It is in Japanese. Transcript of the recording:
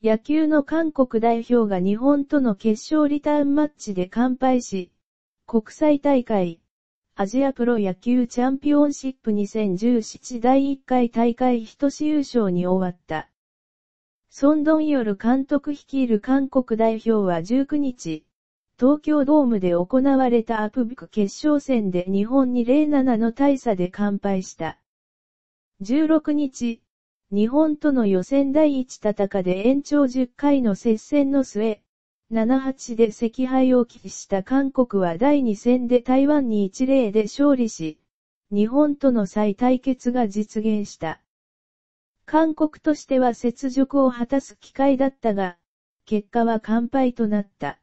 野球の韓国代表が日本との決勝リターンマッチで完敗し、国際大会、アジアプロ野球チャンピオンシップ2017第1回大会一試優勝に終わった。ソンドンヨル監督率いる韓国代表は19日、東京ドームで行われたアプビク決勝戦で日本に0-7の大差で完敗した。16日、日本との予選第一戦で延長10回の接戦の末、7-8で赤敗を喫した韓国は第2戦で台湾に1-0で勝利し、日本との再対決が実現した。韓国としては雪辱を果たす機会だったが、結果は完敗となった。